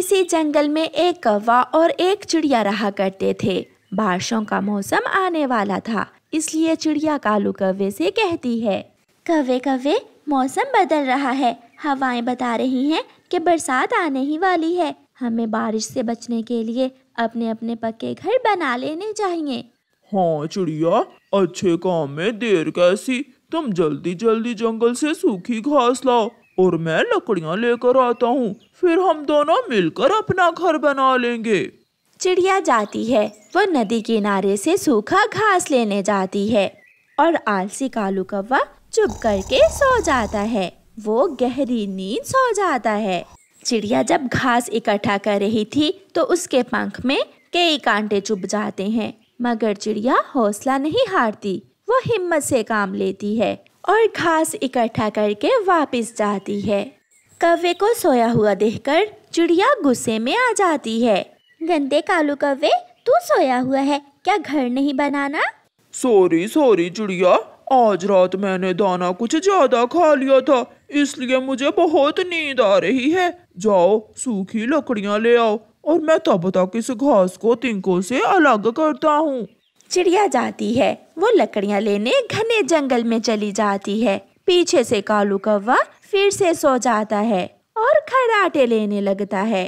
इसी जंगल में एक कौवा और एक चिड़िया रहा करते थे बारिशों का मौसम आने वाला था इसलिए चिड़िया कालू कौवे से कहती है कवे कवे मौसम बदल रहा है हवाएं बता रही हैं कि बरसात आने ही वाली है हमें बारिश से बचने के लिए अपने अपने पक्के घर बना लेने चाहिए हाँ चिड़िया अच्छे काम में देर कैसी तुम जल्दी जल्दी जंगल से सूखी घास लाओ और मैं लकड़ियाँ लेकर आता हूँ फिर हम दोनों मिलकर अपना घर बना लेंगे चिड़िया जाती है वह नदी किनारे से सूखा घास लेने जाती है और आलसी कालू कौवा चुप करके सो जाता है वो गहरी नींद सो जाता है चिड़िया जब घास इकट्ठा कर रही थी तो उसके पंख में कई कांटे चुभ जाते हैं मगर चिड़िया हौसला नहीं हारती वो हिम्मत से काम लेती है और घास इकट्ठा करके वापस जाती है कव्वे को सोया हुआ देखकर चिड़िया गुस्से में आ जाती है गंदे कालू कव्वे तू सोया हुआ है क्या घर नहीं बनाना सॉरी सॉरी चिड़िया आज रात मैंने दाना कुछ ज्यादा खा लिया था इसलिए मुझे बहुत नींद आ रही है जाओ सूखी लकड़ियाँ ले आओ और मैं तब तक इस घास को तिनकों से अलग करता हूँ चिड़िया जाती है वो लकड़ियाँ लेने घने जंगल में चली जाती है पीछे से कालू कौवा फिर से सो जाता है और खराटे लेने लगता है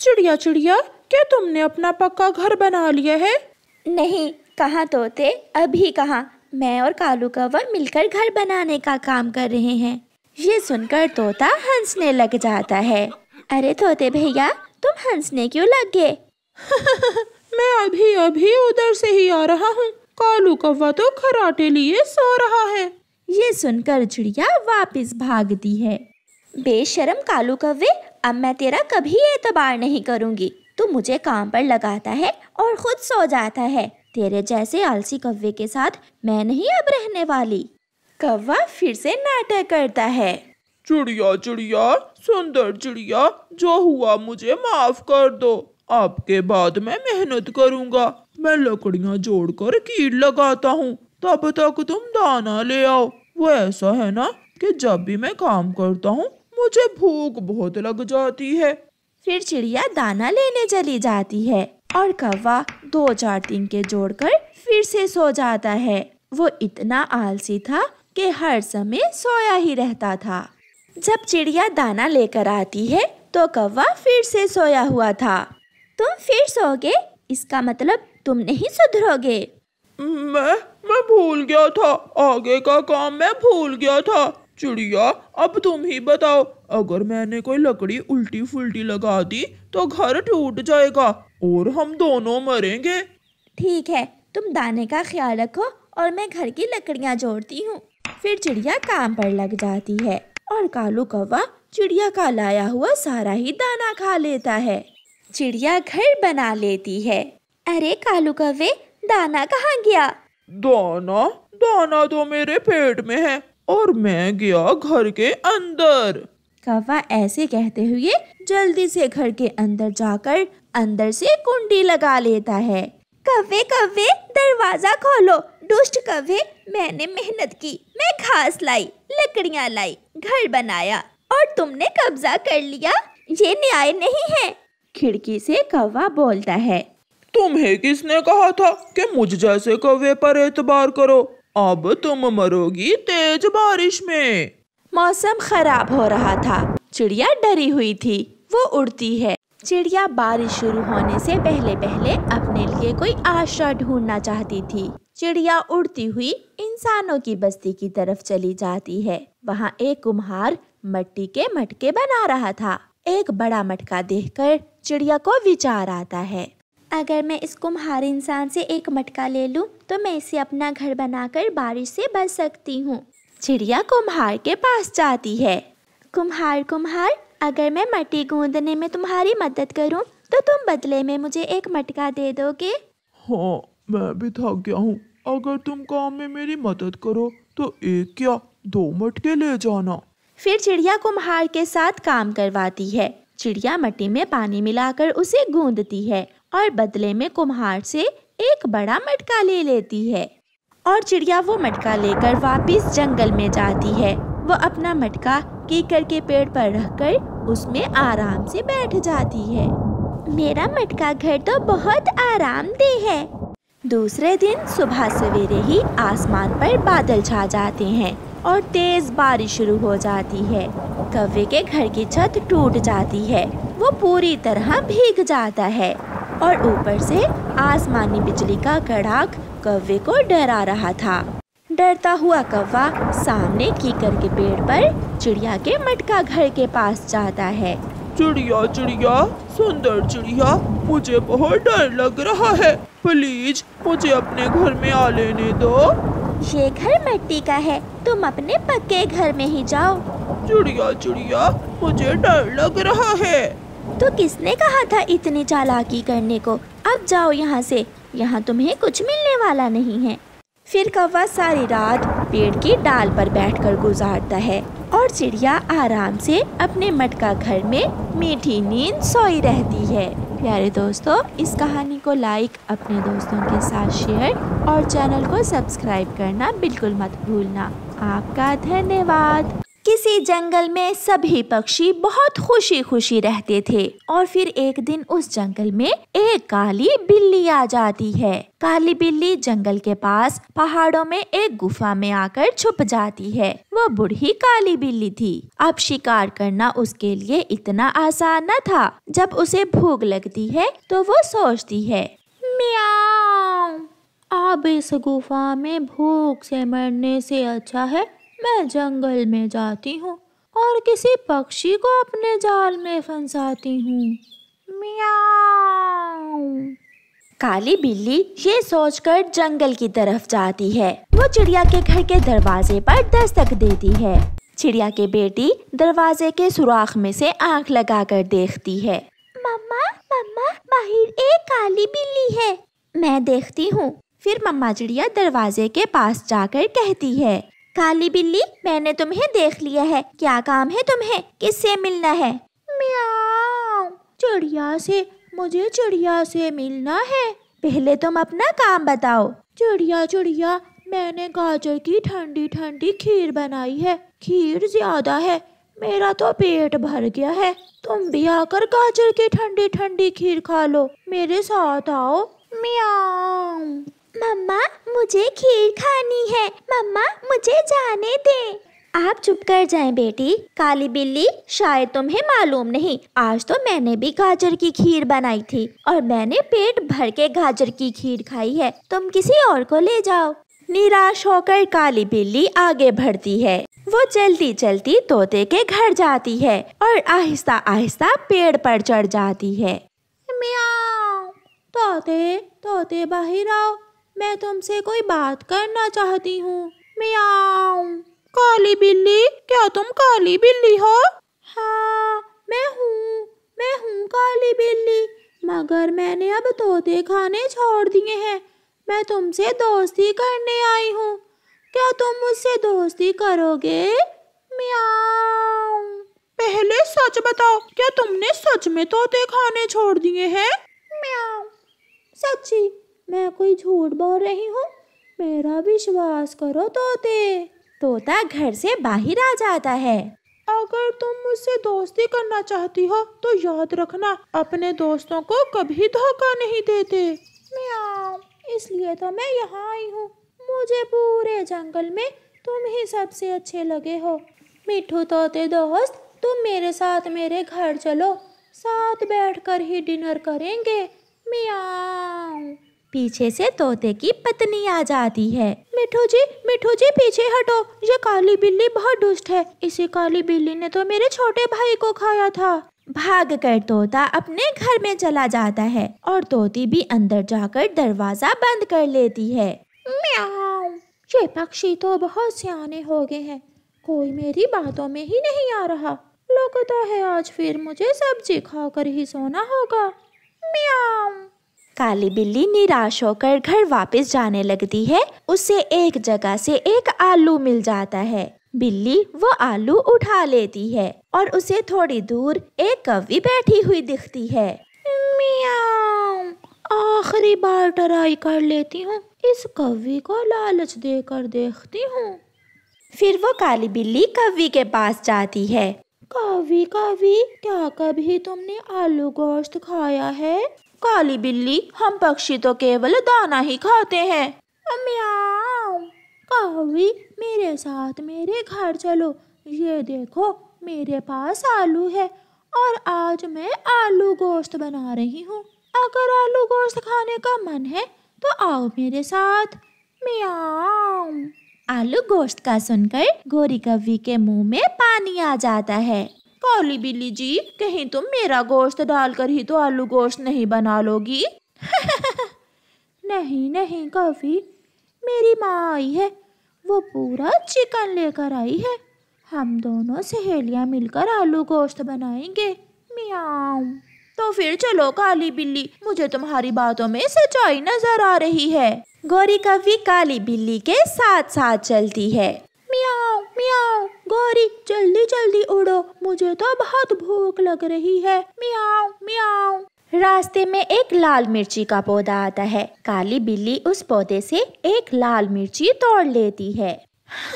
चिड़िया चिड़िया क्या तुमने अपना पक्का घर बना लिया है नहीं कहा तोते अभी कहा मैं और कालू कौवा मिलकर घर बनाने का काम कर रहे हैं ये सुनकर तोता हंसने लग जाता है अरे तोते भैया तुम हंसने क्यों लग गए मैं अभी अभी उधर से ही आ रहा हूँ कालू कौवा तो खराटे लिए सो रहा है ये सुनकर चिड़िया वापस भागती है बेशरम कालू कौवे अब मैं तेरा कभी एतबार नहीं करूँगी तू मुझे काम पर लगाता है और खुद सो जाता है तेरे जैसे आलसी कौवे के साथ मैं नहीं अब रहने वाली कौवा फिर से नाटक करता है चिड़िया चिड़िया सुंदर चिड़िया जो हुआ मुझे माफ कर दो आपके बाद मैं मेहनत करूंगा मैं लकड़ियां जोड़कर कीड़ लगाता हूँ तब तक तुम दाना ले आओ वो ऐसा है ना कि जब भी मैं काम करता हूँ मुझे भूख बहुत लग जाती है फिर चिड़िया दाना लेने चली जाती है और कौवा दो चार तीन के जोड़कर फिर से सो जाता है वो इतना आलसी था कि हर समय सोया ही रहता था जब चिड़िया दाना लेकर आती है तो कौवा फिर से सोया हुआ था तुम फिर सोगे इसका मतलब तुम नहीं सुधरोगे मैं मैं भूल गया था आगे का काम मैं भूल गया था चिड़िया अब तुम ही बताओ अगर मैंने कोई लकड़ी उल्टी फुल्टी लगा दी तो घर टूट जाएगा और हम दोनों मरेंगे ठीक है तुम दाने का ख्याल रखो और मैं घर की लकड़ियाँ जोड़ती हूँ फिर चिड़िया काम पर लग जाती है और कालू कौवा चिड़िया का लाया हुआ सारा ही दाना खा लेता है चिड़िया घर बना लेती है अरे कालू कौवे दाना कहाँ गया दाना दाना तो मेरे पेट में है और मैं गया घर के अंदर कौवा ऐसे कहते हुए जल्दी से घर के अंदर जाकर अंदर से कुंडी लगा लेता है कवे कवे दरवाजा खोलो दुष्ट कवे मैंने मेहनत की मैं घास लाई लकड़ियाँ लाई घर बनाया और तुमने कब्जा कर लिया ये न्याय नहीं है खिड़की से कौवा बोलता है तुम्हें किसने कहा था कि मुझ जैसे कौवे पर एतबार करो अब तुम मरोगी तेज बारिश में मौसम खराब हो रहा था चिड़िया डरी हुई थी वो उड़ती है चिड़िया बारिश शुरू होने से पहले पहले अपने लिए कोई आश्रय ढूंढना चाहती थी चिड़िया उड़ती हुई इंसानों की बस्ती की तरफ चली जाती है वहाँ एक कुम्हार मट्टी के मटके बना रहा था एक बड़ा मटका देखकर चिड़िया को विचार आता है अगर मैं इस कुम्हार इंसान से एक मटका ले लूं तो मैं इसे अपना घर बनाकर बारिश से बच सकती हूँ चिड़िया कुम्हार के पास जाती है कुम्हार कुम्हार अगर मैं मट्टी गूंदने में तुम्हारी मदद करूं तो तुम बदले में मुझे एक मटका दे दोगे हाँ मैं भी थक गया हूँ अगर तुम काम में मेरी मदद करो तो एक क्या दो मटके ले जाना फिर चिड़िया कुम्हार के साथ काम करवाती है चिड़िया मट्टी में पानी मिलाकर उसे गूंदती है और बदले में कुम्हार से एक बड़ा मटका ले लेती है और चिड़िया वो मटका लेकर वापस जंगल में जाती है वो अपना मटका कीकर के पेड़ पर रखकर उसमें आराम से बैठ जाती है मेरा मटका घर तो बहुत आरामदेह है दूसरे दिन सुबह सवेरे ही आसमान पर बादल छा जाते हैं और तेज बारिश शुरू हो जाती है कव्वे के घर की छत टूट जाती है वो पूरी तरह भीग जाता है और ऊपर से आसमानी बिजली का कड़ाक कव्वे को डरा रहा था डरता हुआ कौवा सामने कीकर के पेड़ पर चिड़िया के मटका घर के पास जाता है चिड़िया चिड़िया सुंदर चिड़िया मुझे बहुत डर लग रहा है प्लीज मुझे अपने घर में आ लेने दो ये घर मिट्टी का है तुम अपने पक्के घर में ही जाओ चिड़िया चिड़िया मुझे डर लग रहा है तो किसने कहा था इतनी चालाकी करने को अब जाओ यहाँ से यहाँ तुम्हें कुछ मिलने वाला नहीं है फिर कौवा सारी रात पेड़ की डाल पर बैठकर गुजारता है और चिड़िया आराम से अपने मटका घर में मीठी नींद सोई रहती है प्यारे दोस्तों इस कहानी को लाइक अपने दोस्तों के साथ शेयर और चैनल को सब्सक्राइब करना बिल्कुल मत भूलना आपका धन्यवाद किसी जंगल में सभी पक्षी बहुत खुशी खुशी रहते थे और फिर एक दिन उस जंगल में एक काली बिल्ली आ जाती है काली बिल्ली जंगल के पास पहाड़ों में एक गुफा में आकर छुप जाती है वो बूढ़ी काली बिल्ली थी अब शिकार करना उसके लिए इतना आसान न था जब उसे भूख लगती है तो वो सोचती है म्याऊ अब इस गुफा में भूख से मरने से अच्छा है मैं जंगल में जाती हूँ और किसी पक्षी को अपने जाल में फंसाती हूँ काली बिल्ली ये सोचकर जंगल की तरफ जाती है वो चिड़िया के घर के दरवाजे पर दस्तक देती है चिड़िया के बेटी दरवाजे के सुराख में से आंख लगाकर देखती है मम्मा मम्मा बाहर एक काली बिल्ली है मैं देखती हूँ फिर मम्मा चिड़िया दरवाजे के पास जाकर कहती है काली बिल्ली मैंने तुम्हें देख लिया है क्या काम है तुम्हें किससे मिलना है म्याऊ चिड़िया से मुझे चिड़िया से मिलना है पहले तुम अपना काम बताओ चिड़िया चिड़िया मैंने गाजर की ठंडी ठंडी खीर बनाई है खीर ज्यादा है मेरा तो पेट भर गया है तुम भी आकर गाजर की ठंडी ठंडी खीर खा लो मेरे साथ आओ मिया मम्मा मुझे खीर खानी है मम्मा मुझे जाने दे आप चुप कर जाएं बेटी काली बिल्ली शायद तुम्हें मालूम नहीं आज तो मैंने भी गाजर की खीर बनाई थी और मैंने पेट भर के गाजर की खीर खाई है तुम किसी और को ले जाओ निराश होकर काली बिल्ली आगे बढ़ती है वो चलती चलती तोते के घर जाती है और आहिस्ता आहिस्ता पेड़ पर चढ़ जाती है म्याओ तोते तोते बाहर आओ मैं तुमसे कोई बात करना चाहती हूँ म्याऊ काली बिल्ली क्या तुम काली बिल्ली हो हाँ मैं हूँ मैं हूँ काली बिल्ली मगर मैंने अब तोते खाने छोड़ दिए हैं मैं तुमसे दोस्ती करने आई हूँ क्या तुम मुझसे दोस्ती करोगे म्याऊ पहले सच बताओ क्या तुमने सच में तोते खाने छोड़ दिए हैं म्याऊ सच्ची मैं कोई झूठ बोल रही हूँ मेरा विश्वास करो तोते तोता घर से बाहर आ जाता है अगर तुम मुझसे दोस्ती करना चाहती हो तो याद रखना अपने दोस्तों को कभी धोखा नहीं देते म्याम इसलिए तो मैं यहाँ आई हूँ मुझे पूरे जंगल में तुम ही सबसे अच्छे लगे हो मिठू तोते दोस्त तुम मेरे साथ मेरे घर चलो साथ बैठकर ही डिनर करेंगे मियाँ पीछे से तोते की पत्नी आ जाती है मिठू जी मिठू जी पीछे हटो ये काली बिल्ली बहुत दुष्ट है इसी काली बिल्ली ने तो मेरे छोटे भाई को खाया था भाग कर तोता अपने घर में चला जाता है और तोती भी अंदर जाकर दरवाजा बंद कर लेती है ये पक्षी तो बहुत सियाने हो गए हैं कोई मेरी बातों में ही नहीं आ रहा लगता है आज फिर मुझे सब्जी खाकर ही सोना होगा म्याम काली बिल्ली निराश होकर घर वापस जाने लगती है उसे एक जगह से एक आलू मिल जाता है बिल्ली वो आलू उठा लेती है और उसे थोड़ी दूर एक कवि बैठी हुई दिखती है आखिरी बार ट्राई कर लेती हूँ इस कवि को लालच देकर देखती हूँ फिर वो काली बिल्ली कवि के पास जाती है कवि कवि क्या कभी तुमने आलू गोश्त खाया है काली बिल्ली हम पक्षी तो केवल दाना ही खाते हैं म्याऊ कावी मेरे साथ मेरे घर चलो ये देखो मेरे पास आलू है और आज मैं आलू गोश्त बना रही हूँ अगर आलू गोश्त खाने का मन है तो आओ मेरे साथ म्याऊ आलू गोश्त का सुनकर गोरी कव्वी के मुंह में पानी आ जाता है काली बिल्ली जी कहीं तुम मेरा गोश्त डालकर ही तो आलू गोश्त नहीं बना लोगी नहीं नहीं काफ़ी मेरी माँ आई है वो पूरा चिकन लेकर आई है हम दोनों सहेलियाँ मिलकर आलू गोश्त बनाएंगे मियाँ तो फिर चलो काली बिल्ली मुझे तुम्हारी बातों में सच्चाई नजर आ रही है गौरी कवि काली बिल्ली के साथ साथ चलती है म्याओ म्याओ गौरी जल्दी जल्दी उड़ो मुझे तो बहुत भूख लग रही है म्याओ म्याओ रास्ते में एक लाल मिर्ची का पौधा आता है काली बिल्ली उस पौधे से एक लाल मिर्ची तोड़ लेती है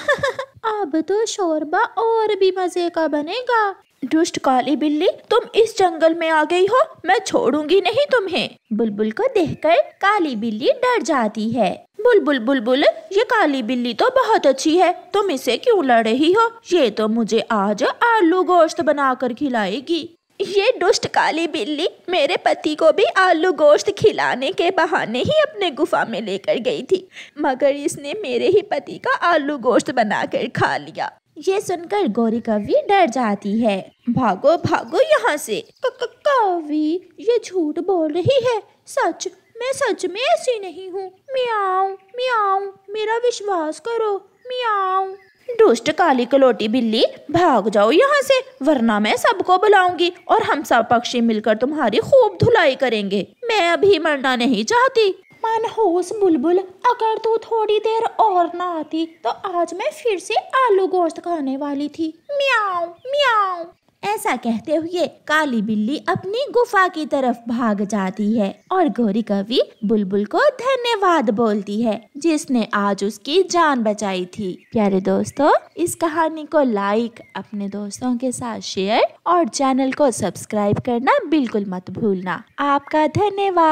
अब तो शोरबा और भी मजे का बनेगा दुष्ट काली बिल्ली तुम इस जंगल में आ गई हो मैं छोड़ूंगी नहीं तुम्हें बुलबुल को देखकर काली बिल्ली डर जाती है बुलबुल बुलबुल ये काली बिल्ली तो बहुत अच्छी है तुम इसे क्यों लड़ रही हो ये तो मुझे आज आलू गोश्त बनाकर खिलाएगी ये दुष्ट काली बिल्ली मेरे पति को भी आलू गोश्त खिलाने के बहाने ही अपने गुफा में लेकर गई थी मगर इसने मेरे ही पति का आलू गोश्त बनाकर खा लिया ये सुनकर गौरी कवि डर जाती है भागो भागो यहाँ से कवि ये झूठ बोल रही है सच मैं सच में ऐसी नहीं हूँ म्याओ म्याओ मेरा विश्वास करो म्याओ दुष्ट काली कलोटी बिल्ली भाग जाओ यहाँ से वरना मैं सबको बुलाऊंगी और हम सब पक्षी मिलकर तुम्हारी खूब धुलाई करेंगे मैं अभी मरना नहीं चाहती होश बुलबुल अगर तू थोड़ी देर और ना आती तो आज मैं फिर से आलू गोश्त खाने वाली थी म्याओ म्याओ ऐसा कहते हुए काली बिल्ली अपनी गुफा की तरफ भाग जाती है और गौरी कवि बुलबुल को धन्यवाद बोलती है जिसने आज उसकी जान बचाई थी प्यारे दोस्तों इस कहानी को लाइक अपने दोस्तों के साथ शेयर और चैनल को सब्सक्राइब करना बिल्कुल मत भूलना आपका धन्यवाद